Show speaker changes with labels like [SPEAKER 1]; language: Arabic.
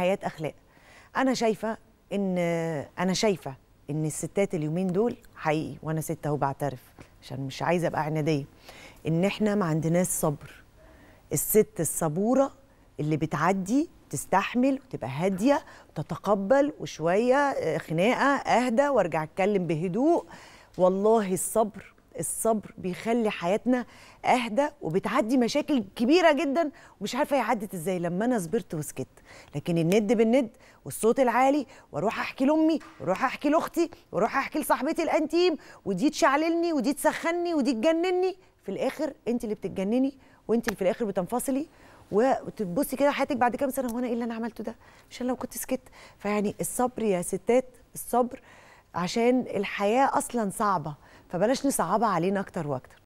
[SPEAKER 1] حياه اخلاق انا شايفه ان انا شايفه ان الستات اليومين دول حقيقي وانا ست اهو بعترف عشان مش عايزه ابقى عناديه ان احنا ما عندناش صبر الست الصبوره اللي بتعدي تستحمل وتبقى هاديه وتتقبل وشويه آه، خناقه اهدى وارجع اتكلم بهدوء والله الصبر الصبر بيخلي حياتنا اهدى وبتعدي مشاكل كبيره جدا ومش عارفه هي عدت ازاي لما انا صبرت وسكت لكن الند بالند والصوت العالي واروح احكي لامي واروح احكي لاختي واروح احكي لصاحبتي الانتيم ودي تشعللني ودي تسخني ودي تجنني في الاخر انت اللي بتتجنني وانت اللي في الاخر بتنفصلي وتبصي كده حياتك بعد كام سنه هو انا ايه اللي انا عملته ده عشان لو كنت سكت فيعني الصبر يا ستات الصبر عشان الحياه اصلا صعبه فبلاش نصعبها علينا اكتر واكتر